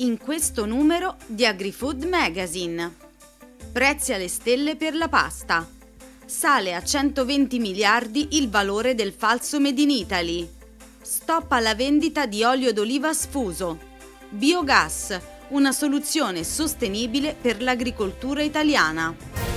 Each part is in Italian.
in questo numero di AgriFood Magazine. Prezzi alle stelle per la pasta. Sale a 120 miliardi il valore del falso Made in Italy. Stop alla vendita di olio d'oliva sfuso. Biogas, una soluzione sostenibile per l'agricoltura italiana.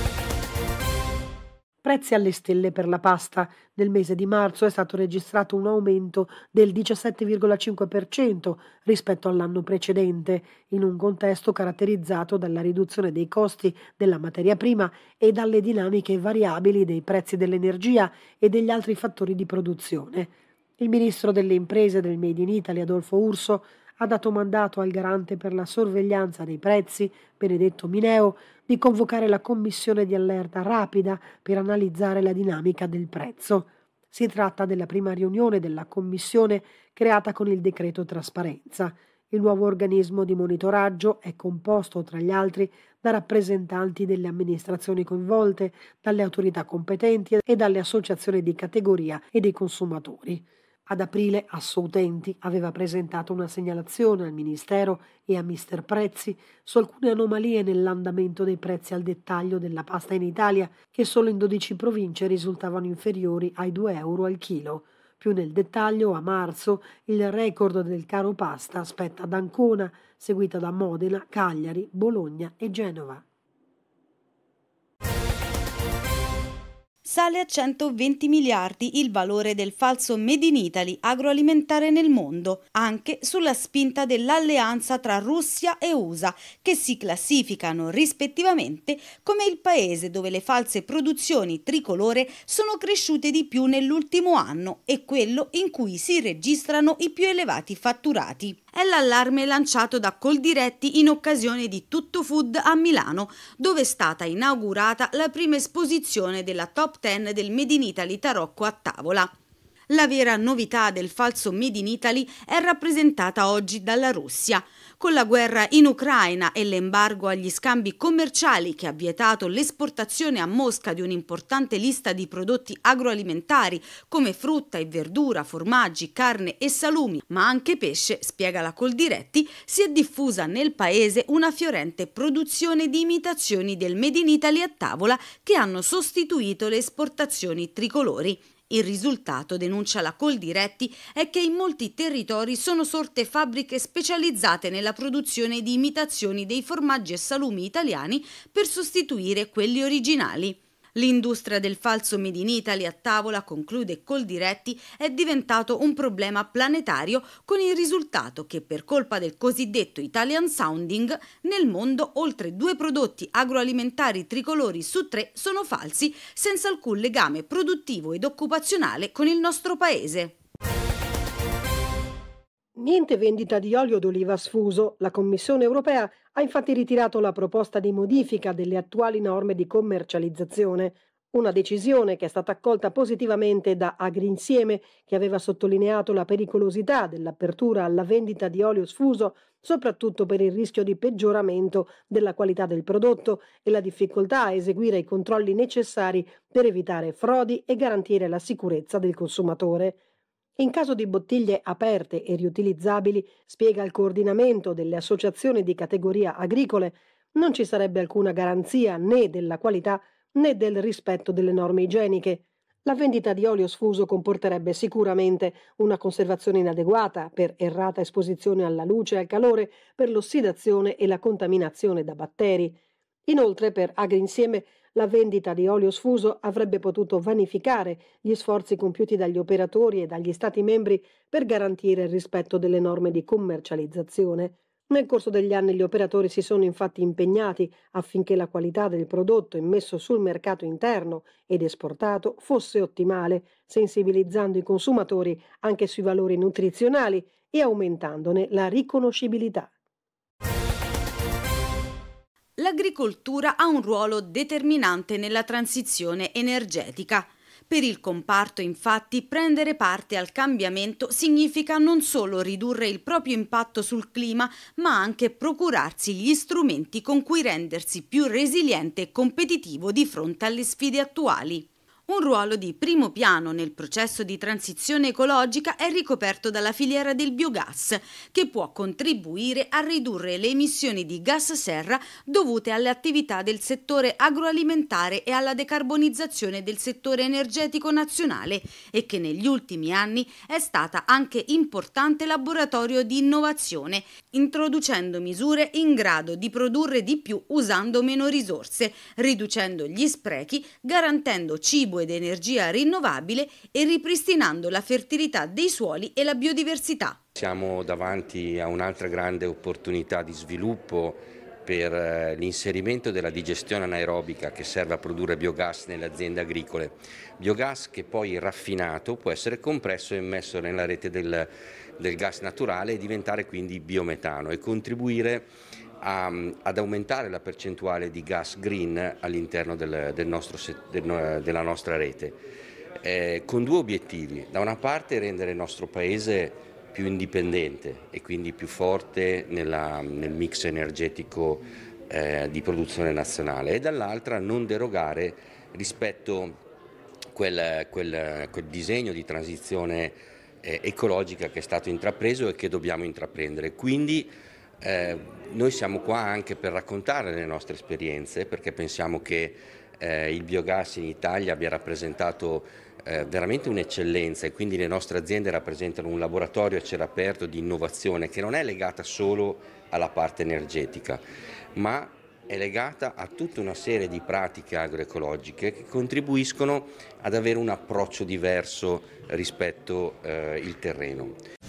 Prezzi alle stelle per la pasta. Nel mese di marzo è stato registrato un aumento del 17,5% rispetto all'anno precedente, in un contesto caratterizzato dalla riduzione dei costi della materia prima e dalle dinamiche variabili dei prezzi dell'energia e degli altri fattori di produzione. Il ministro delle imprese del Made in Italy, Adolfo Urso, ha dato mandato al garante per la sorveglianza dei prezzi, Benedetto Mineo, di convocare la commissione di allerta rapida per analizzare la dinamica del prezzo. Si tratta della prima riunione della commissione creata con il decreto trasparenza. Il nuovo organismo di monitoraggio è composto, tra gli altri, da rappresentanti delle amministrazioni coinvolte, dalle autorità competenti e dalle associazioni di categoria e dei consumatori. Ad aprile Utenti aveva presentato una segnalazione al Ministero e a Mr. Prezzi su alcune anomalie nell'andamento dei prezzi al dettaglio della pasta in Italia che solo in 12 province risultavano inferiori ai 2 euro al chilo. Più nel dettaglio, a marzo, il record del caro pasta spetta ad Ancona, seguita da Modena, Cagliari, Bologna e Genova. Sale a 120 miliardi il valore del falso Made in Italy agroalimentare nel mondo, anche sulla spinta dell'alleanza tra Russia e USA, che si classificano rispettivamente come il paese dove le false produzioni tricolore sono cresciute di più nell'ultimo anno e quello in cui si registrano i più elevati fatturati è l'allarme lanciato da Coldiretti in occasione di Tutto Food a Milano, dove è stata inaugurata la prima esposizione della top 10 del Made in Italy Tarocco a tavola. La vera novità del falso Made in Italy è rappresentata oggi dalla Russia. Con la guerra in Ucraina e l'embargo agli scambi commerciali che ha vietato l'esportazione a Mosca di un'importante lista di prodotti agroalimentari come frutta e verdura, formaggi, carne e salumi, ma anche pesce, spiega la Coldiretti, si è diffusa nel paese una fiorente produzione di imitazioni del Made in Italy a tavola che hanno sostituito le esportazioni tricolori. Il risultato, denuncia la Coldiretti, è che in molti territori sono sorte fabbriche specializzate nella produzione di imitazioni dei formaggi e salumi italiani per sostituire quelli originali. L'industria del falso Made in Italy a tavola, conclude Col Diretti, è diventato un problema planetario con il risultato che per colpa del cosiddetto Italian Sounding nel mondo oltre due prodotti agroalimentari tricolori su tre sono falsi senza alcun legame produttivo ed occupazionale con il nostro paese. Niente vendita di olio d'oliva sfuso. La Commissione europea ha infatti ritirato la proposta di modifica delle attuali norme di commercializzazione, una decisione che è stata accolta positivamente da Agrinsieme, che aveva sottolineato la pericolosità dell'apertura alla vendita di olio sfuso, soprattutto per il rischio di peggioramento della qualità del prodotto e la difficoltà a eseguire i controlli necessari per evitare frodi e garantire la sicurezza del consumatore. In caso di bottiglie aperte e riutilizzabili, spiega il coordinamento delle associazioni di categoria agricole, non ci sarebbe alcuna garanzia né della qualità né del rispetto delle norme igieniche. La vendita di olio sfuso comporterebbe sicuramente una conservazione inadeguata per errata esposizione alla luce e al calore, per l'ossidazione e la contaminazione da batteri. Inoltre, per Agri Insieme, la vendita di olio sfuso avrebbe potuto vanificare gli sforzi compiuti dagli operatori e dagli Stati membri per garantire il rispetto delle norme di commercializzazione. Nel corso degli anni gli operatori si sono infatti impegnati affinché la qualità del prodotto immesso sul mercato interno ed esportato fosse ottimale, sensibilizzando i consumatori anche sui valori nutrizionali e aumentandone la riconoscibilità l'agricoltura ha un ruolo determinante nella transizione energetica. Per il comparto, infatti, prendere parte al cambiamento significa non solo ridurre il proprio impatto sul clima, ma anche procurarsi gli strumenti con cui rendersi più resiliente e competitivo di fronte alle sfide attuali. Un ruolo di primo piano nel processo di transizione ecologica è ricoperto dalla filiera del biogas, che può contribuire a ridurre le emissioni di gas serra dovute alle attività del settore agroalimentare e alla decarbonizzazione del settore energetico nazionale e che negli ultimi anni è stata anche importante laboratorio di innovazione, introducendo misure in grado di produrre di più usando meno risorse, riducendo gli sprechi, garantendo cibo cibo ed energia rinnovabile e ripristinando la fertilità dei suoli e la biodiversità. Siamo davanti a un'altra grande opportunità di sviluppo per eh, l'inserimento della digestione anaerobica che serve a produrre biogas nelle aziende agricole. Biogas che poi raffinato può essere compresso e immesso nella rete del, del gas naturale e diventare quindi biometano e contribuire a, ad aumentare la percentuale di gas green all'interno del, del del, della nostra rete. Eh, con due obiettivi, da una parte rendere il nostro paese più indipendente e quindi più forte nella, nel mix energetico eh, di produzione nazionale e dall'altra non derogare rispetto a quel, quel, quel, disegno di transizione eh, ecologica che è stato intrapreso e che dobbiamo intraprendere. Quindi eh, noi siamo qua anche per raccontare le nostre esperienze perché pensiamo che eh, il biogas in Italia abbia rappresentato eh, veramente un'eccellenza e quindi le nostre aziende rappresentano un laboratorio a cielo aperto di innovazione che non è legata solo alla parte energetica ma è legata a tutta una serie di pratiche agroecologiche che contribuiscono ad avere un approccio diverso rispetto al eh, terreno.